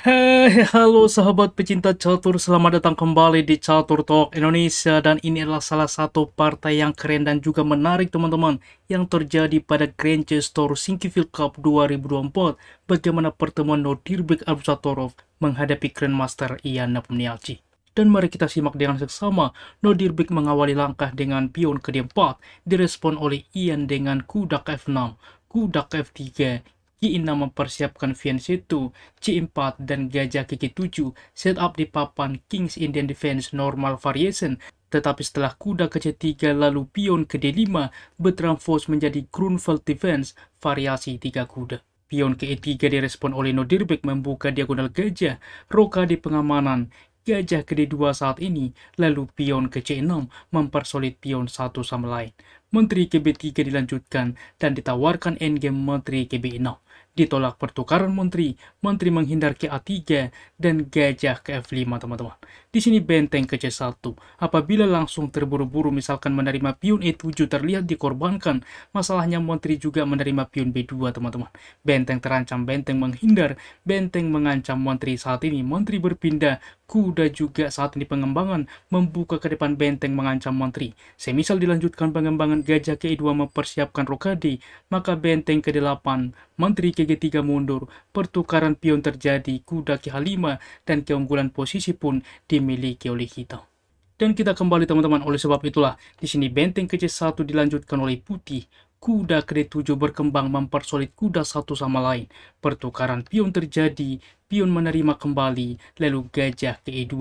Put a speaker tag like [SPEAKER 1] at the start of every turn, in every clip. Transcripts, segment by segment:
[SPEAKER 1] Hey, halo sahabat pecinta catur, selamat datang kembali di Catur Talk Indonesia dan ini adalah salah satu partai yang keren dan juga menarik teman-teman yang terjadi pada Grandchester Singkivil Cup 2024 bagaimana pertemuan Nodirbek Absatorov menghadapi Grandmaster Ian Napomniachtchi. Dan mari kita simak dengan seksama, Nodirbek mengawali langkah dengan pion ke D4, direspon oleh Ian dengan kuda F6, kuda F3, Ki6 mempersiapkan vn itu, C4, dan gajah kiki 7 setup di papan Kings Indian Defense Normal Variation tetapi setelah kuda ke C3 lalu pion ke D5, Force menjadi Grunfeld Defense variasi 3 kuda. Pion ke E3 direspon oleh Nodirbek membuka diagonal gajah, roka di pengamanan, gajah ke D2 saat ini, lalu pion ke C6 mempersolid pion satu sama lain. Menteri ke B3 dilanjutkan dan ditawarkan endgame Menteri ke B6. Ditolak pertukaran menteri, menteri menghindar ke A3, dan gajah ke F5, teman-teman. Di sini benteng ke C1. Apabila langsung terburu-buru misalkan menerima pion E7 terlihat dikorbankan, masalahnya menteri juga menerima pion B2, teman-teman. Benteng terancam, benteng menghindar, benteng mengancam menteri saat ini. Menteri berpindah, kuda juga saat ini pengembangan membuka ke depan benteng mengancam menteri. Semisal dilanjutkan pengembangan gajah ke E2 mempersiapkan rokade, maka benteng ke-8, menteri ke g 3 mundur, pertukaran pion terjadi, kuda ke h 5 dan keunggulan posisi pun dimiliki oleh hitam. Dan kita kembali teman-teman, oleh sebab itulah di sini benteng ke C1 dilanjutkan oleh putih, kuda ke D7 berkembang mempersolid kuda satu sama lain. Pertukaran pion terjadi, pion menerima kembali, lalu gajah ke E2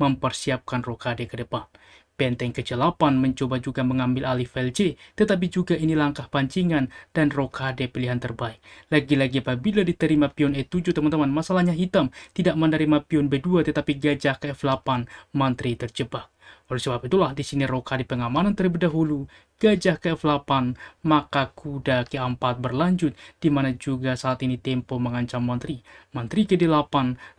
[SPEAKER 1] mempersiapkan rokade ke depan. Benteng ke-8 mencoba juga mengambil alih VLC, tetapi juga ini langkah pancingan dan rokade pilihan terbaik. Lagi-lagi apabila diterima pion E7 teman-teman, masalahnya hitam tidak menerima pion B2 tetapi gajah ke F8, mantri terjebak. Oleh sebab itulah di sini rokade pengamanan terlebih dahulu gajah ke-8, maka kuda ke-4 berlanjut, di mana juga saat ini Tempo mengancam menteri. Menteri ke-8,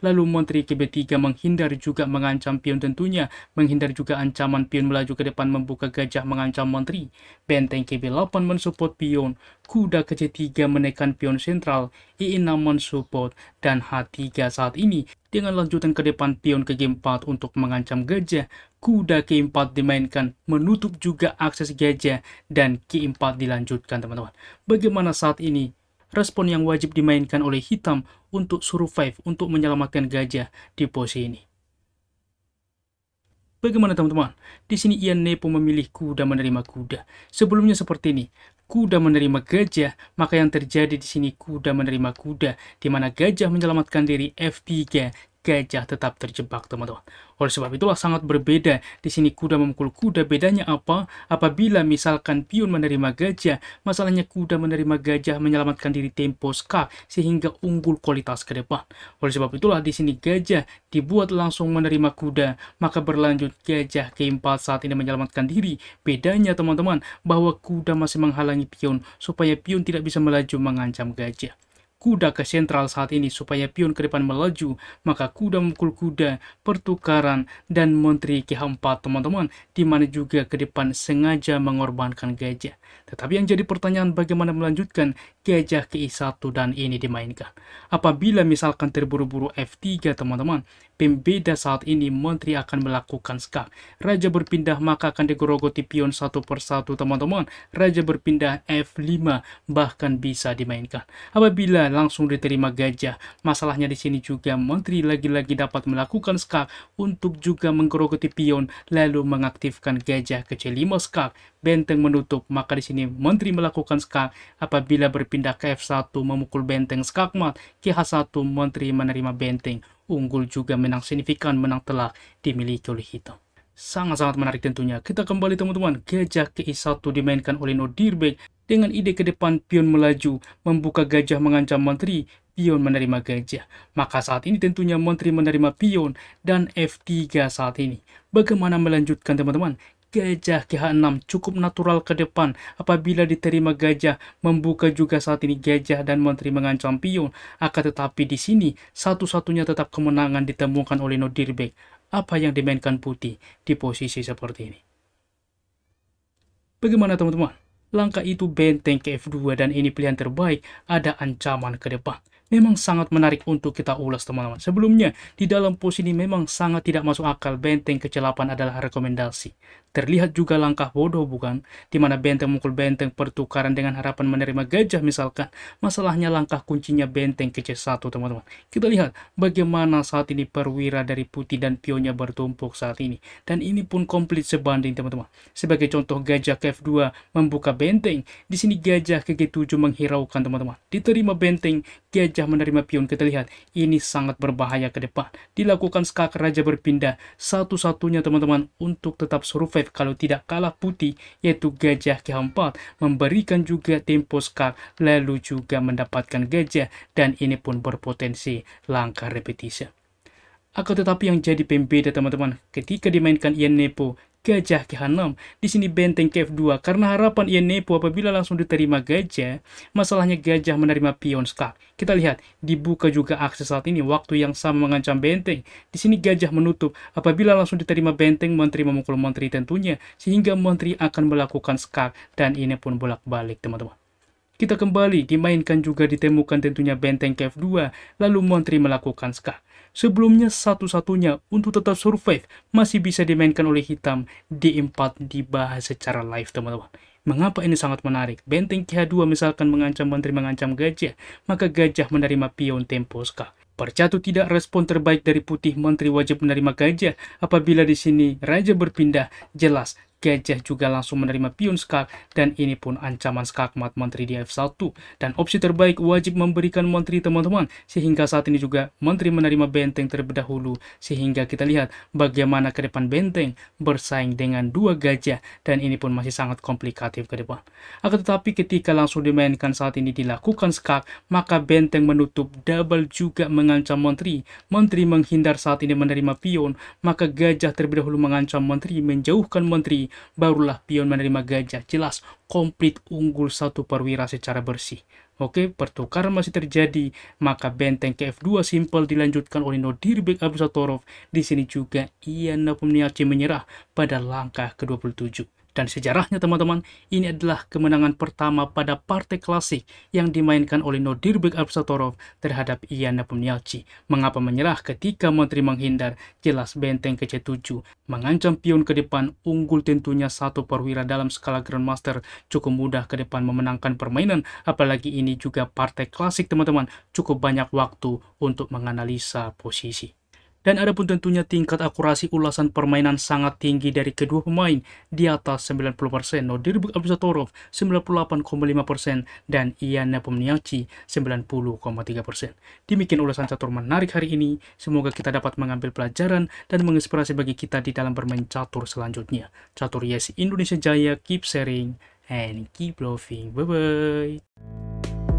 [SPEAKER 1] lalu menteri ke-3 menghindar juga mengancam pion tentunya, menghindar juga ancaman pion melaju ke depan membuka gajah mengancam menteri. Benteng ke-8 mensupport pion, kuda ke-3 menekan pion sentral, e 6 mensupport, dan H3 saat ini dengan lanjutan ke depan pion ke G4 untuk mengancam gajah, kuda ke 4 dimainkan menutup juga akses gajah dan Ki4 dilanjutkan teman-teman. Bagaimana saat ini respon yang wajib dimainkan oleh hitam untuk survive, untuk menyelamatkan gajah di posisi ini? Bagaimana teman-teman? Di sini Ian Nepo memilih kuda menerima kuda. Sebelumnya seperti ini, kuda menerima gajah, maka yang terjadi di sini kuda menerima kuda, di mana gajah menyelamatkan diri F3, gajah tetap terjebak, teman-teman. Oleh sebab itulah sangat berbeda. Di sini kuda memukul kuda, bedanya apa? Apabila misalkan pion menerima gajah, masalahnya kuda menerima gajah menyelamatkan diri tempo skak sehingga unggul kualitas ke depan. Oleh sebab itulah di sini gajah dibuat langsung menerima kuda, maka berlanjut gajah keempat saat ini menyelamatkan diri. Bedanya teman-teman bahwa kuda masih menghalangi pion supaya pion tidak bisa melaju mengancam gajah kuda ke sentral saat ini supaya pion ke depan melaju, maka kuda memukul kuda, pertukaran, dan menteri keempat teman-teman, di mana juga ke depan sengaja mengorbankan gajah. Tetapi yang jadi pertanyaan bagaimana melanjutkan gajah ke I1 dan ini dimainkan. Apabila misalkan terburu-buru F3 teman-teman, Pembeda saat ini, menteri akan melakukan skak. Raja berpindah maka akan digerogoti pion satu persatu teman-teman. Raja berpindah F5 bahkan bisa dimainkan. Apabila langsung diterima gajah, masalahnya di sini juga menteri lagi-lagi dapat melakukan skak untuk juga menggerogoti pion lalu mengaktifkan gajah ke C5 skak. Benteng menutup maka di sini menteri melakukan skak. Apabila berpindah ke F1 memukul benteng skakmat, KH1 menteri menerima benteng unggul juga menang signifikan menang telak dimiliki oleh hitam. Sangat-sangat menarik tentunya. Kita kembali teman-teman, gajah ke satu 1 dimainkan oleh Nodirbek dengan ide ke depan pion melaju, membuka gajah mengancam menteri, pion menerima gajah. Maka saat ini tentunya menteri menerima pion dan F3 saat ini. Bagaimana melanjutkan teman-teman? Gajah KH6 cukup natural ke depan apabila diterima gajah membuka juga saat ini gajah dan menteri mengancam pion akan tetapi di sini satu-satunya tetap kemenangan ditemukan oleh Nodirbek apa yang dimainkan putih di posisi seperti ini bagaimana teman-teman langkah itu benteng ke F2 dan ini pilihan terbaik ada ancaman ke depan memang sangat menarik untuk kita ulas teman-teman. Sebelumnya, di dalam pos ini memang sangat tidak masuk akal benteng kecelapan adalah rekomendasi. Terlihat juga langkah bodoh bukan? Di mana benteng mukul benteng pertukaran dengan harapan menerima gajah misalkan. Masalahnya langkah kuncinya benteng ke C1 teman-teman. Kita lihat bagaimana saat ini perwira dari putih dan pionnya bertumpuk saat ini. Dan ini pun komplit sebanding teman-teman. Sebagai contoh gajah ke F2 membuka benteng. Di sini gajah ke G7 menghiraukan teman-teman. Diterima benteng, gajah Gajah menerima pion lihat Ini sangat berbahaya ke depan. Dilakukan skak Raja berpindah. Satu-satunya teman-teman untuk tetap survive kalau tidak kalah putih yaitu gajah keempat 4 Memberikan juga tempo skak lalu juga mendapatkan gajah dan ini pun berpotensi langkah repetisi. Akan tetapi yang jadi pembeda teman-teman, ketika dimainkan Ian Nepo, Gajah Kehanam. Di sini benteng kf 2 karena harapan ia Nepo apabila langsung diterima gajah, masalahnya gajah menerima pion skak. Kita lihat, dibuka juga akses saat ini waktu yang sama mengancam benteng. Di sini gajah menutup apabila langsung diterima benteng menteri memukul menteri tentunya sehingga menteri akan melakukan skak dan ini pun bolak-balik teman-teman. Kita kembali dimainkan juga ditemukan tentunya benteng kf 2 lalu menteri melakukan skak. Sebelumnya satu-satunya untuk tetap survive masih bisa dimainkan oleh hitam D4 dibahas secara live teman-teman. Mengapa ini sangat menarik? Benteng KH2 misalkan mengancam menteri mengancam gajah, maka gajah menerima pion tempo ska. Percatu tidak respon terbaik dari putih menteri wajib menerima gajah apabila di sini raja berpindah jelas Gajah juga langsung menerima pion skak dan ini pun ancaman skakmat menteri di F1 dan opsi terbaik wajib memberikan menteri teman-teman sehingga saat ini juga menteri menerima benteng terlebih dahulu sehingga kita lihat bagaimana ke depan benteng bersaing dengan dua gajah dan ini pun masih sangat komplikatif ke depan. Akan tetapi ketika langsung dimainkan saat ini dilakukan skak maka benteng menutup double juga mengancam menteri. Menteri menghindar saat ini menerima pion maka gajah terlebih dahulu mengancam menteri menjauhkan menteri barulah pion menerima gajah. Jelas, komplit unggul satu perwira secara bersih. Oke, pertukaran masih terjadi, maka benteng kf F2 simpel dilanjutkan oleh Nodir Nodirbek Abdusatorov. Di sini juga Ian Napomniachtchi menyerah pada langkah ke-27. Dan sejarahnya teman-teman, ini adalah kemenangan pertama pada partai klasik yang dimainkan oleh Nodirbek Absatorov terhadap Iana Pemnialci. Mengapa menyerah ketika menteri menghindar? Jelas benteng ke C7, mengancam pion ke depan, unggul tentunya satu perwira dalam skala Grandmaster cukup mudah ke depan memenangkan permainan, apalagi ini juga partai klasik teman-teman, cukup banyak waktu untuk menganalisa posisi. Dan ada pun tentunya tingkat akurasi ulasan permainan sangat tinggi dari kedua pemain di atas 90%. Nodir Abdusatorov 98,5% dan Ian Pomniachi 90,3%. Demikian ulasan catur menarik hari ini. Semoga kita dapat mengambil pelajaran dan menginspirasi bagi kita di dalam bermain catur selanjutnya. Catur Yes Indonesia Jaya, keep sharing and keep loving. Bye-bye.